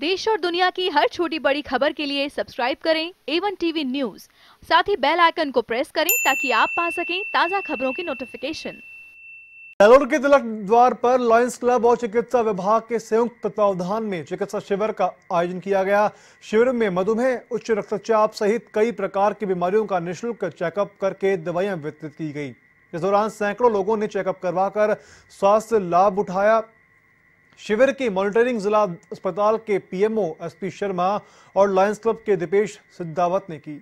देश और दुनिया की हर छोटी बड़ी खबर के लिए सब्सक्राइब करें एवन टीवी न्यूज साथ ही बेल आइकन को प्रेस करें ताकि आप पा सकें ताज़ा खबरों की नोटिफिकेशन जालोर के तिलक द्वार पर लॉयंस क्लब और चिकित्सा विभाग के संयुक्त तत्वावधान में चिकित्सा शिविर का आयोजन किया गया शिविर में मधुमेह उच्च रक्तचाप सहित कई प्रकार की बीमारियों का निःशुल्क चेकअप करके दवाइयां वितरित की गई इस दौरान सैकड़ों लोगों ने चेकअप करवाकर स्वास्थ्य लाभ उठाया शिविर की मॉनिटरिंग जिला अस्पताल के पीएमओ एसपी शर्मा और लायंस क्लब के दीपेश सिद्धावत ने की